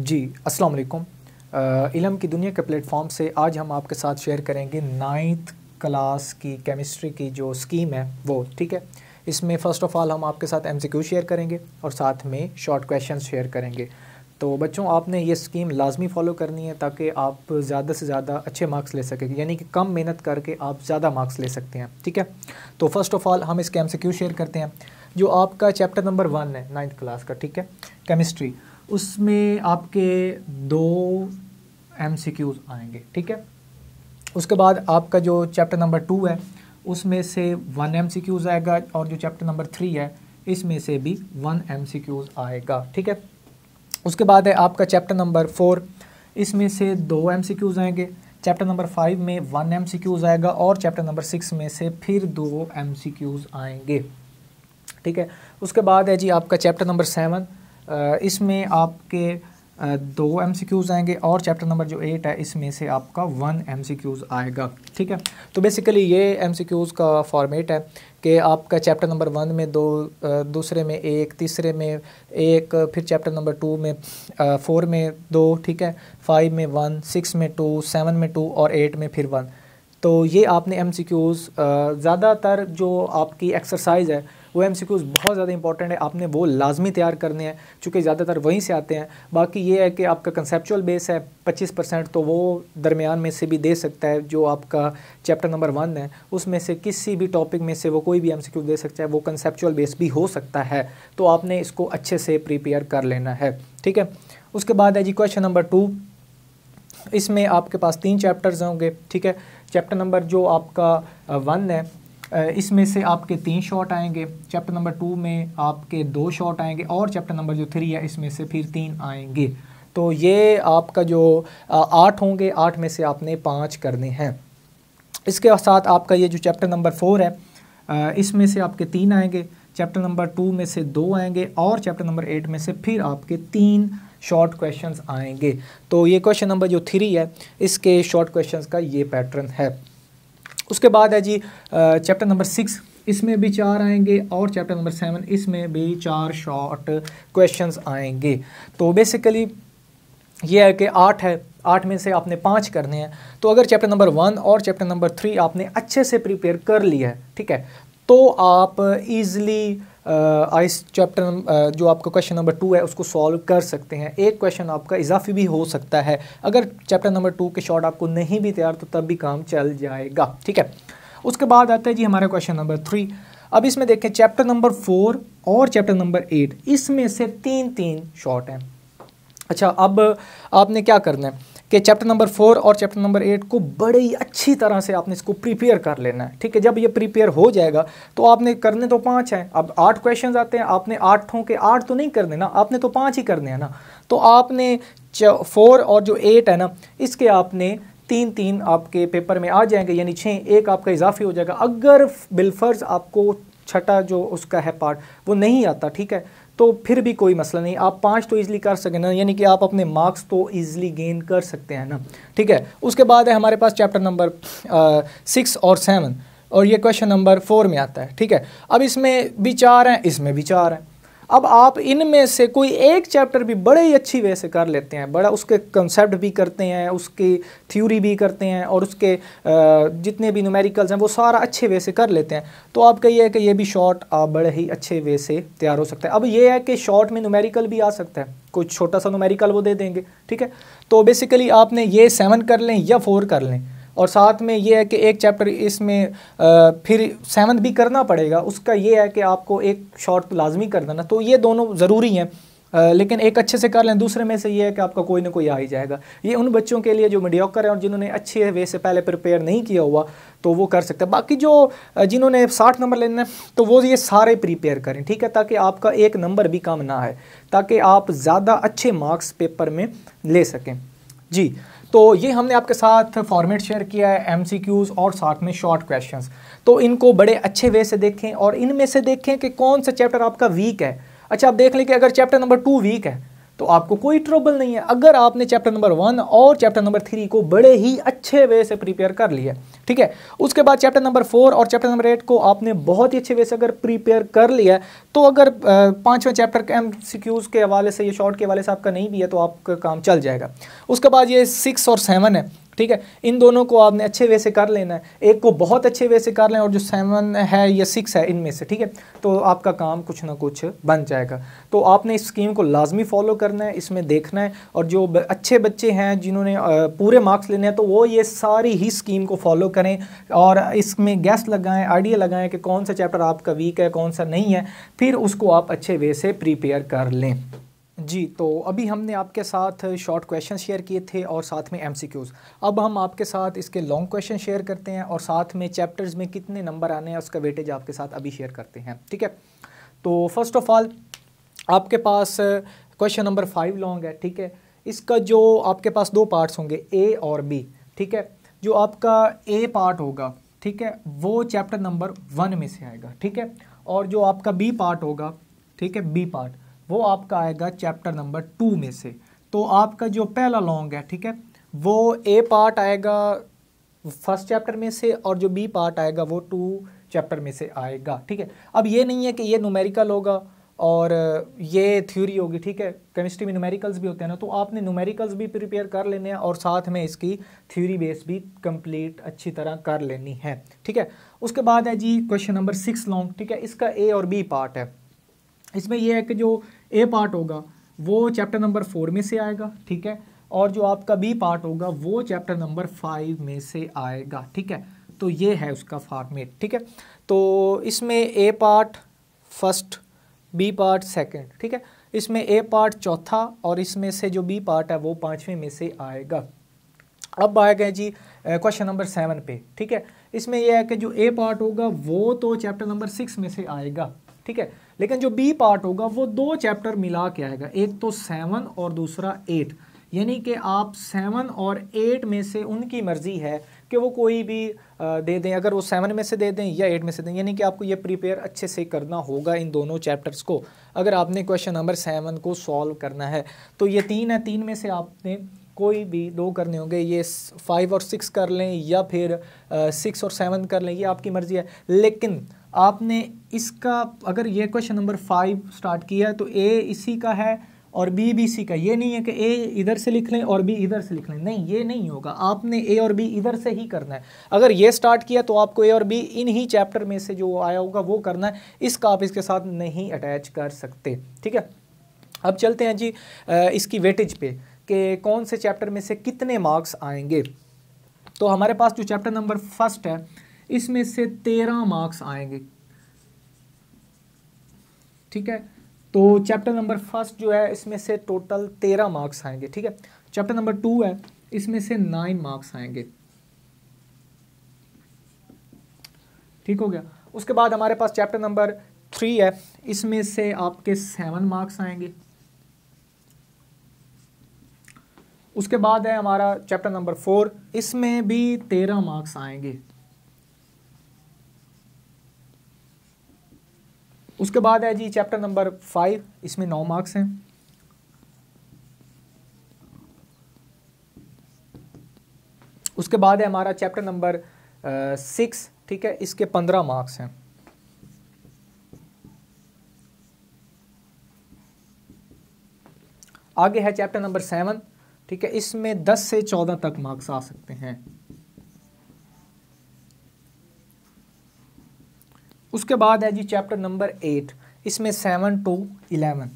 जी अस्सलाम वालेकुम इलम की दुनिया के प्लेटफॉर्म से आज हम आपके साथ शेयर करेंगे नाइन्थ क्लास की केमिस्ट्री की जो स्कीम है वो ठीक है इसमें फ़र्स्ट ऑफ़ ऑल हम आपके साथ एम शेयर करेंगे और साथ में शॉर्ट क्वेश्चन शेयर करेंगे तो बच्चों आपने ये स्कीम लाजमी फॉलो करनी है ताकि आप ज़्यादा से ज़्यादा अच्छे मार्क्स ले सकें यानी कि कम मेहनत करके आप ज़्यादा मार्क्स ले सकते हैं ठीक है तो फर्स्ट ऑफ़ ऑल हम इसके एम शेयर करते हैं जो आपका चैप्टर नंबर वन है नाइन्थ क्लास का ठीक है केमिस्ट्री उसमें आपके दो एम आएंगे ठीक है उसके बाद आपका जो चैप्टर नंबर टू है उसमें से वन एम आएगा और जो चैप्टर नंबर थ्री है इसमें से भी वन एम आएगा ठीक है उसके बाद है आपका चैप्टर नंबर फोर इसमें से दो एम सी क्यूज़ आएंगे चैप्टर नंबर फाइव में वन एम सी क्यूज़ आएगा और चैप्टर नंबर सिक्स में से फिर दो एम सी क्यूज़ आएंगे ठीक है उसके बाद है जी आपका चैप्टर नंबर सेवन इसमें आपके दो एम सी क्यूज़ आएंगे और चैप्टर नंबर जो एट है इसमें से आपका वन एम सी क्यूज़ आएगा ठीक है तो बेसिकली ये एम सी क्यूज़ का फॉर्मेट है कि आपका चैप्टर नंबर वन में दो दूसरे में एक तीसरे में एक फिर चैप्टर नंबर टू में फोर में दो ठीक है फाइव में वन सिक्स में टू सेवन में टू और एट में फिर वन तो ये आपने एम सी क्यूज़ ज़्यादातर जो आपकी एक्सरसाइज है वो एम बहुत ज़्यादा इंपॉर्टेंट है आपने वो लाजमी तैयार करने हैं चूँकि ज़्यादातर वहीं से आते हैं बाकी ये है कि आपका कंसेपचुअल बेस है पच्चीस परसेंट तो वो दरमियान में से भी दे सकता है जो आपका चैप्टर नंबर वन है उसमें से किसी भी टॉपिक में से वो कोई भी एम दे सकता है वो कंसेपचुअल बेस भी हो सकता है तो आपने इसको अच्छे से प्रिपेयर कर लेना है ठीक है उसके बाद है जी क्वेश्चन नंबर टू इसमें आपके पास तीन चैप्टर्स होंगे ठीक है चैप्टर नंबर जो आपका वन uh, है इसमें से आपके तीन शॉट आएंगे चैप्टर नंबर टू में आपके दो शॉट आएंगे और चैप्टर नंबर जो थ्री है इसमें से फिर तीन आएंगे तो ये आपका जो आठ होंगे आठ में से आपने पाँच करने हैं इसके साथ आपका ये जो चैप्टर नंबर फोर है इसमें से आपके तीन आएंगे चैप्टर नंबर टू में से दो आएंगे और चैप्टर नंबर एट में से फिर आपके तीन शॉर्ट क्वेश्चंस आएंगे तो ये क्वेश्चन नंबर जो थ्री है इसके शॉर्ट क्वेश्चंस का ये पैटर्न है उसके बाद है जी चैप्टर नंबर सिक्स इसमें भी चार आएंगे और चैप्टर नंबर सेवन इसमें भी चार शॉर्ट क्वेश्चंस आएंगे तो बेसिकली ये है कि आठ है आठ में से आपने पाँच करने हैं तो अगर चैप्टर नंबर वन और चैप्टर नंबर थ्री आपने अच्छे से प्रिपेयर कर लिया है ठीक है तो आप ईज़िली इस चैप्टर जो आपका क्वेश्चन नंबर टू है उसको सॉल्व कर सकते हैं एक क्वेश्चन आपका इजाफी भी हो सकता है अगर चैप्टर नंबर टू के शॉर्ट आपको नहीं भी तैयार तो तब भी काम चल जाएगा ठीक है उसके बाद आता है जी हमारा क्वेश्चन नंबर थ्री अब इसमें देखें चैप्टर नंबर फोर और चैप्टर नंबर एट इसमें से तीन तीन शॉर्ट हैं अच्छा अब आपने क्या करना है कि चैप्टर नंबर फोर और चैप्टर नंबर एट को बड़े ही अच्छी तरह से आपने इसको प्रिपेयर कर लेना है ठीक है जब ये प्रिपेयर हो जाएगा तो आपने करने तो पाँच हैं अब आठ क्वेश्चन आते हैं आपने आठों के आठ तो नहीं करने ना आपने तो पाँच ही करने हैं ना तो आपने फोर और जो एट है ना इसके आपने तीन तीन आपके पेपर में आ जाएंगे यानी छः एक आपका इजाफी हो जाएगा अगर बिलफर्ज आपको छठा जो उसका है पार्ट वो नहीं आता ठीक है तो फिर भी कोई मसला नहीं आप पाँच तो ईजिली कर सकें ना यानी कि आप अपने मार्क्स तो ईजिली गेन कर सकते हैं ना ठीक है उसके बाद है हमारे पास चैप्टर नंबर सिक्स और सेवन और ये क्वेश्चन नंबर फोर में आता है ठीक है अब इसमें भी चार हैं इसमें भी चार हैं अब आप इनमें से कोई एक चैप्टर भी बड़े ही अच्छी वे से कर लेते हैं बड़ा उसके कंसेप्ट भी करते हैं उसकी थ्योरी भी करते हैं और उसके जितने भी न्यूमेरिकल्स हैं वो सारा अच्छे वे से कर लेते हैं तो आपका ये है कि ये भी शॉर्ट आप बड़े ही अच्छे वे से तैयार हो सकता है अब ये है कि शॉर्ट में न्यूमेरिकल भी आ सकता है कोई छोटा सा न्यूमेरिकल वो दे देंगे ठीक है तो बेसिकली आपने ये सेवन कर लें या फोर कर लें और साथ में ये है कि एक चैप्टर इसमें फिर सेवन भी करना पड़ेगा उसका ये है कि आपको एक शॉर्ट लाजमी कर देना तो ये दोनों ज़रूरी हैं लेकिन एक अच्छे से कर लें दूसरे में से ये है कि आपका कोई ना कोई आ ही जाएगा ये उन बच्चों के लिए जो मीडियोकर हैं और जिन्होंने अच्छे वे से पहले प्रिपेयर नहीं किया हुआ तो वो कर सकते हैं बाकी जो जिन्होंने साठ नंबर लेने हैं तो वो ये सारे प्रिपेयर करें ठीक है ताकि आपका एक नंबर भी कम ना आए ताकि आप ज़्यादा अच्छे मार्क्स पेपर में ले सकें जी तो ये हमने आपके साथ फॉर्मेट शेयर किया है एम और साथ में शॉर्ट क्वेश्चन तो इनको बड़े अच्छे वे से देखें और इनमें से देखें कि कौन सा चैप्टर आपका वीक है अच्छा आप देख लें कि अगर चैप्टर नंबर टू वीक है तो आपको कोई ट्रबल नहीं है अगर आपने चैप्टर नंबर वन और चैप्टर नंबर थ्री को बड़े ही अच्छे वे से प्रिपेयर कर लिया ठीक है उसके बाद चैप्टर नंबर फोर और चैप्टर नंबर एट को आपने बहुत ही अच्छे वे से अगर प्रिपेयर कर लिया तो अगर पांचवें चैप्टर एम के हवाले से ये शॉर्ट के हवाले से आपका नहीं भी है तो आपका काम चल जाएगा उसके बाद ये सिक्स और सेवन है ठीक है इन दोनों को आपने अच्छे वे से कर लेना है एक को बहुत अच्छे वे से कर लें और जो सेवन है या सिक्स है इनमें से ठीक है तो आपका काम कुछ ना कुछ बन जाएगा तो आपने इस स्कीम को लाजमी फॉलो करना है इसमें देखना है और जो अच्छे बच्चे हैं जिन्होंने पूरे मार्क्स लेने हैं तो वो ये सारी ही स्कीम को फॉलो करें और इसमें गैस लगाएं आइडिया लगाएं कि कौन सा चैप्टर आपका वीक है कौन सा नहीं है फिर उसको आप अच्छे वे से प्रिपेयर कर लें जी तो अभी हमने आपके साथ शॉर्ट क्वेश्चन शेयर किए थे और साथ में एमसीक्यूज अब हम आपके साथ इसके लॉन्ग क्वेश्चन शेयर करते हैं और साथ में चैप्टर्स में कितने नंबर आने हैं उसका वेटेज आपके साथ अभी शेयर करते हैं ठीक है तो फर्स्ट ऑफ ऑल आपके पास क्वेश्चन नंबर फाइव लॉन्ग है ठीक है इसका जो आपके पास दो पार्ट्स होंगे ए और बी ठीक है जो आपका ए पार्ट होगा ठीक है वो चैप्टर नंबर वन में से आएगा ठीक है और जो आपका बी पार्ट होगा ठीक है बी पार्ट वो आपका आएगा चैप्टर नंबर टू में से तो आपका जो पहला लॉन्ग है ठीक है वो ए पार्ट आएगा फर्स्ट चैप्टर में से और जो बी पार्ट आएगा वो टू चैप्टर में से आएगा ठीक है अब ये नहीं है कि ये नूमेरिकल होगा और ये थ्योरी होगी ठीक है केमिस्ट्री में नूमेरिकल्स भी होते हैं ना तो आपने न्यूमेरिकल्स भी प्रिपेयर कर लेने हैं और साथ में इसकी थ्योरी बेस भी कंप्लीट अच्छी तरह कर लेनी है ठीक है उसके बाद है जी क्वेश्चन नंबर सिक्स लॉन्ग ठीक है इसका ए और बी पार्ट है इसमें यह है कि जो ए पार्ट होगा वो चैप्टर नंबर फोर में से आएगा ठीक है और जो आपका बी पार्ट होगा वो चैप्टर नंबर फाइव में से आएगा ठीक है तो ये है उसका फार्मेट ठीक है तो इसमें A part first B part second ठीक है इसमें ए पार्ट चौथा और इसमें से जो बी पार्ट है वो पाँचवें में से आएगा अब आए गए जी क्वेश्चन नंबर सेवन पे ठीक है इसमें यह है कि जो ए पार्ट होगा वो तो चैप्टर नंबर सिक्स में से आएगा ठीक है लेकिन जो बी पार्ट होगा वो दो चैप्टर मिला के आएगा एक तो सेवन और दूसरा एट यानी कि आप सेवन और एट में से उनकी मर्ज़ी है कि वो कोई भी दे दें अगर वो सेवन में से दे दें या एट में से दें यानी कि आपको ये प्रिपेयर अच्छे से करना होगा इन दोनों चैप्टर्स को अगर आपने क्वेश्चन नंबर सेवन को सॉल्व करना है तो ये तीन है तीन में से आपने कोई भी दो करने होंगे ये फाइव और सिक्स कर लें या फिर सिक्स और सेवन कर लें ये आपकी मर्ज़ी है लेकिन आपने इसका अगर ये क्वेश्चन नंबर फाइव स्टार्ट किया तो ए इसी का है और बी भी इसी का ये नहीं है कि ए इधर से लिख लें और बी इधर से लिख लें नहीं ये नहीं होगा आपने ए और बी इधर से ही करना है अगर ये स्टार्ट किया तो आपको ए और बी इन ही चैप्टर में से जो आया होगा वो करना है इसका आप इसके साथ नहीं अटैच कर सकते ठीक है अब चलते हैं जी इसकी वेटेज पे कि कौन से चैप्टर में से कितने मार्क्स आएंगे तो हमारे पास जो चैप्टर नंबर फर्स्ट है इसमें से तेरह मार्क्स आएंगे ठीक है तो चैप्टर नंबर फर्स्ट जो है इसमें से टोटल तेरह मार्क्स आएंगे ठीक है चैप्टर नंबर टू है इसमें से नाइन मार्क्स आएंगे ठीक हो गया उसके बाद हमारे पास चैप्टर नंबर थ्री है इसमें से आपके सेवन मार्क्स आएंगे उसके बाद है हमारा चैप्टर नंबर फोर इसमें भी तेरह मार्क्स आएंगे उसके बाद है जी चैप्टर नंबर फाइव इसमें नौ मार्क्स हैं उसके बाद है हमारा चैप्टर नंबर सिक्स ठीक है इसके पंद्रह मार्क्स हैं आगे है चैप्टर नंबर सेवन ठीक है इसमें दस से चौदह तक मार्क्स आ सकते हैं उसके बाद है जी चैप्टर नंबर एट इसमें सेवन टू इलेवन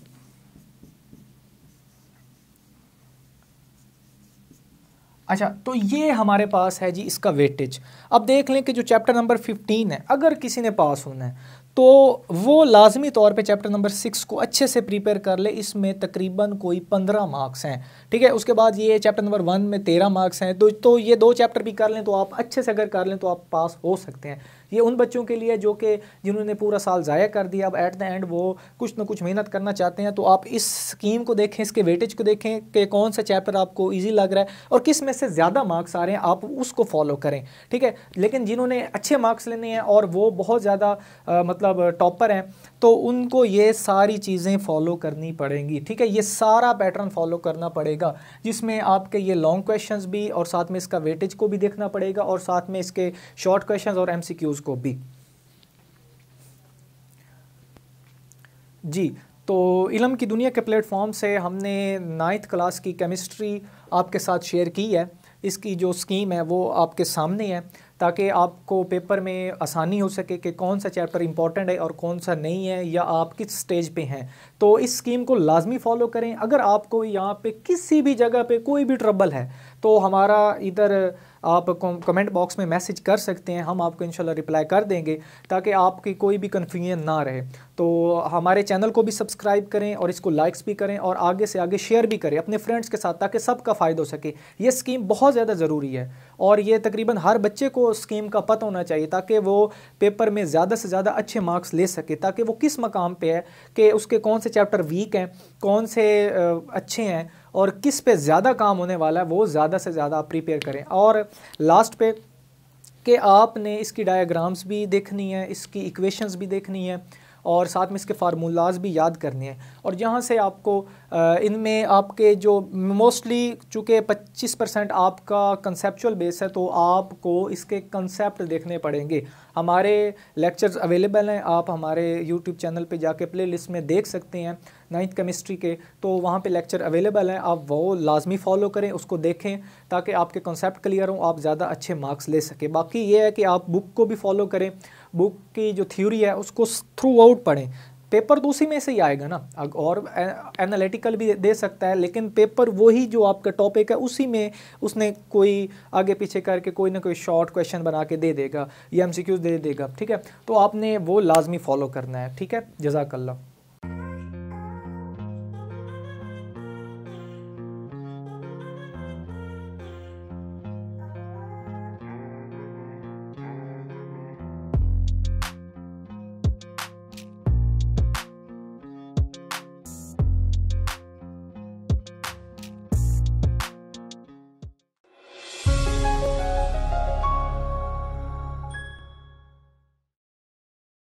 अच्छा तो ये हमारे पास है जी इसका वेटेज अब देख लें कि जो चैप्टर नंबर फिफ्टीन है अगर किसी ने पास होना है तो वो लाजमी तौर पे चैप्टर नंबर सिक्स को अच्छे से प्रिपेयर कर ले इसमें तकरीबन कोई पंद्रह मार्क्स हैं ठीक है उसके बाद ये चैप्टर नंबर वन में तेरह मार्क्स हैं तो, तो ये दो चैप्टर भी कर लें तो आप अच्छे से अगर कर लें तो आप पास हो सकते हैं ये उन बच्चों के लिए जो कि जिन्होंने पूरा साल ज़ाया कर दिया अब एट द एंड वो कुछ ना कुछ मेहनत करना चाहते हैं तो आप इस स्कीम को देखें इसके वेटेज को देखें कि कौन सा चैप्टर आपको ईजी लग रहा है और किस में से ज़्यादा मार्क्स आ रहे हैं आप उसको फॉलो करें ठीक है लेकिन जिन्होंने अच्छे मार्क्स लेने हैं और वो बहुत ज़्यादा मतलब टॉपर हैं तो उनको ये सारी चीज़ें फॉलो करनी पड़ेंगी ठीक है ये सारा पैटर्न फॉलो करना पड़ेगा जिसमें आपके ये लॉन्ग क्वेश्चंस भी और साथ में इसका वेटेज को भी देखना पड़ेगा और साथ में इसके शॉर्ट क्वेश्चंस और एमसीक्यूज वैल्यूज़ को भी जी तो इलम की दुनिया के प्लेटफॉर्म से हमने नाइन्थ क्लास की केमिस्ट्री आपके साथ शेयर की है इसकी जो स्कीम है वो आपके सामने है ताकि आपको पेपर में आसानी हो सके कि कौन सा चैप्टर इंपॉर्टेंट है और कौन सा नहीं है या आप किस स्टेज पे हैं तो इस स्कीम को लाजमी फॉलो करें अगर आपको यहाँ पे किसी भी जगह पे कोई भी ट्रबल है तो हमारा इधर आप कमेंट बॉक्स में मैसेज कर सकते हैं हम आपको इनशाला रिप्लाई कर देंगे ताकि आपकी कोई भी कन्फ्यूजन ना रहे तो हमारे चैनल को भी सब्सक्राइब करें और इसको लाइक्स भी करें और आगे से आगे शेयर भी करें अपने फ्रेंड्स के साथ ताकि सबका फ़ायदा हो सके ये स्कीम बहुत ज़्यादा ज़रूरी है और ये तकरीबन हर बच्चे को स्कीम का पता होना चाहिए ताकि वो पेपर में ज़्यादा से ज़्यादा अच्छे मार्क्स ले सके ताकि वो किस मकाम पर है कि उसके कौन से चैप्टर वीक हैं कौन से अच्छे हैं और किस पे ज़्यादा काम होने वाला है वो ज़्यादा से ज़्यादा आप प्रिपेयर करें और लास्ट पे कि आपने इसकी डायग्राम्स भी देखनी है इसकी इक्वेशंस भी देखनी है और साथ में इसके फार्मूलाज भी याद करने हैं और यहाँ से आपको इनमें आपके जो मोस्टली चूँकि 25 परसेंट आपका कंसेप्चुअल बेस है तो आपको इसके कंसेप्ट देखने पड़ेंगे हमारे लेक्चर्स अवेलेबल हैं आप हमारे यूट्यूब चैनल पे जाके प्ले लिस्ट में देख सकते हैं नाइन्थ केमिस्ट्री के तो वहाँ पे लेक्चर अवेलेबल हैं आप वो लाजमी फॉलो करें उसको देखें ताकि आपके कंसेप्ट क्लियर हों आप ज़्यादा अच्छे मार्क्स ले सकें बाकी ये है कि आप बुक को भी फॉलो करें बुक की जो थ्योरी है उसको थ्रू आउट पढ़ें पेपर तो उसी में से ही आएगा ना और एनालिटिकल भी दे सकता है लेकिन पेपर वही जो आपका टॉपिक है उसी में उसने कोई आगे पीछे करके कोई ना कोई शॉर्ट क्वेश्चन बना के दे देगा या एम दे देगा ठीक है तो आपने वो लाजमी फॉलो करना है ठीक है जजाकल्ला